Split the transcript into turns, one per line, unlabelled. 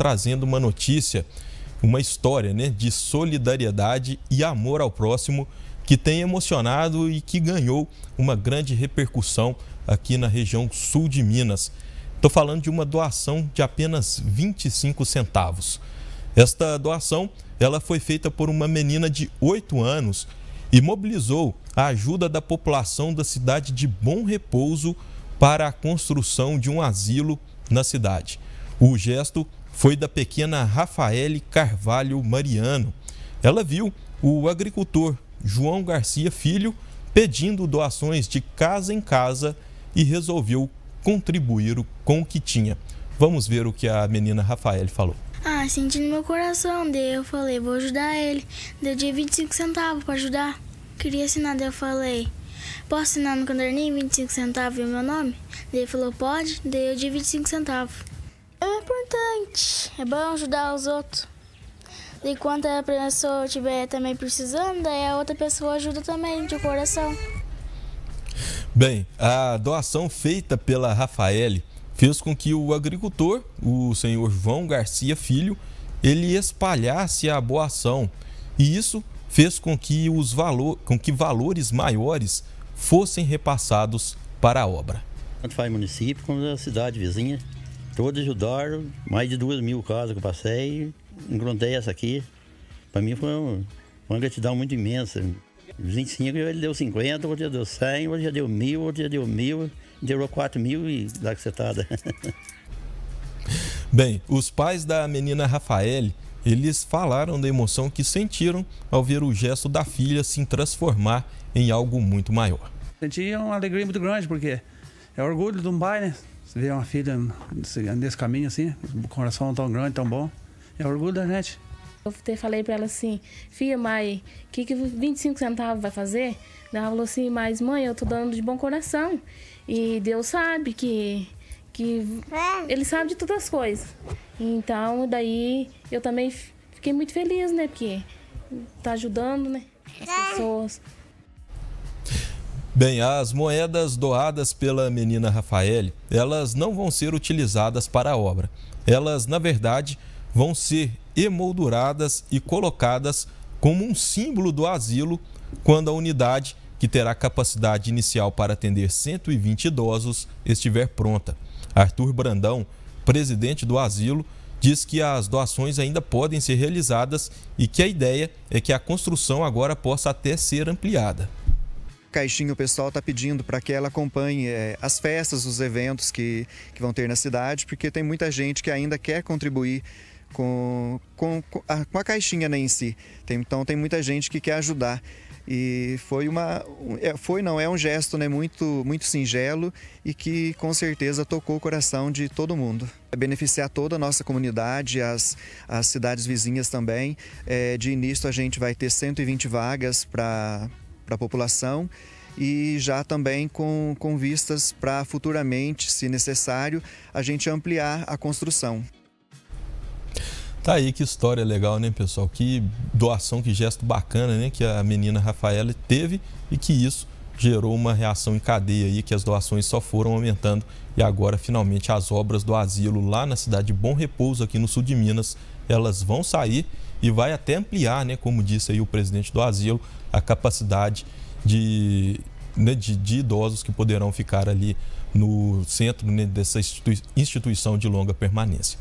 trazendo uma notícia, uma história né, de solidariedade e amor ao próximo que tem emocionado e que ganhou uma grande repercussão aqui na região sul de Minas. Estou falando de uma doação de apenas 25 centavos. Esta doação ela foi feita por uma menina de 8 anos e mobilizou a ajuda da população da cidade de Bom Repouso para a construção de um asilo na cidade. O gesto foi da pequena Rafaele Carvalho Mariano. Ela viu o agricultor João Garcia Filho pedindo doações de casa em casa e resolveu contribuir com o que tinha. Vamos ver o que a menina Rafaele falou.
Ah, senti no meu coração, daí eu falei, vou ajudar ele. Daí eu dei 25 centavos para ajudar. Queria assinar, daí eu falei, posso assinar no caderninho 25 centavos e o meu nome? Daí ele falou, pode, daí eu dei 25 centavos importante. É bom ajudar os outros. E quando a pessoa estiver também precisando, aí a outra pessoa ajuda também, de coração.
Bem, a doação feita pela Rafaele fez com que o agricultor, o senhor João Garcia Filho, ele espalhasse a boa ação. E isso fez com que, os valor, com que valores maiores fossem repassados para a
obra. Tanto faz município como a é cidade vizinha. Todos ajudaram, mais de duas mil casas que eu passei, encontrei essa aqui. Para mim foi uma gratidão muito imensa. 25 ele deu 50, outro já deu 100, outro já deu mil, outro já deu mil, deu 4 mil e dá que você tá.
Bem,
os pais
da menina Rafaele, eles falaram da emoção que sentiram ao ver o gesto da filha se transformar em algo muito maior.
Senti uma alegria muito grande, porque é orgulho de um pai, né? ver uma filha
nesse caminho assim, um coração tão
grande, tão bom, é orgulho da gente.
Eu te falei para ela assim, filha, mãe, o que, que 25 centavos vai fazer? Ela falou assim, mas mãe, eu tô dando de bom coração. E Deus sabe que, que ele sabe de todas as coisas. Então, daí eu também fiquei muito feliz, né? Porque tá ajudando, né? As é. pessoas.
Bem, as moedas doadas pela menina Rafaele, elas não vão ser utilizadas para a obra. Elas, na verdade, vão ser emolduradas e colocadas como um símbolo do asilo quando a unidade, que terá capacidade inicial para atender 120 idosos, estiver pronta. Arthur Brandão, presidente do asilo, diz que as doações ainda podem ser realizadas e que a ideia é que a construção agora possa até ser ampliada
caixinha o pessoal está pedindo para que ela acompanhe é, as festas, os eventos que, que vão ter na cidade, porque tem muita gente que ainda quer contribuir com, com, com, a, com a caixinha né, em si. Tem, então tem muita gente que quer ajudar. E foi uma. É, foi não, é um gesto né, muito, muito singelo e que com certeza tocou o coração de todo mundo. É beneficiar toda a nossa comunidade, as, as cidades vizinhas também. É, de início a gente vai ter 120 vagas para para a população e já também com, com vistas para futuramente, se necessário, a gente ampliar a construção.
Tá aí que história legal, né, pessoal? Que doação, que gesto bacana, né, que a menina Rafaela teve e que isso gerou uma reação em cadeia aí, que as doações só foram aumentando e agora finalmente as obras do asilo lá na cidade de Bom Repouso, aqui no sul de Minas, elas vão sair e vai até ampliar, né, como disse aí o presidente do asilo, a capacidade de, né, de, de, idosos que poderão ficar ali no centro né, dessa instituição de longa permanência.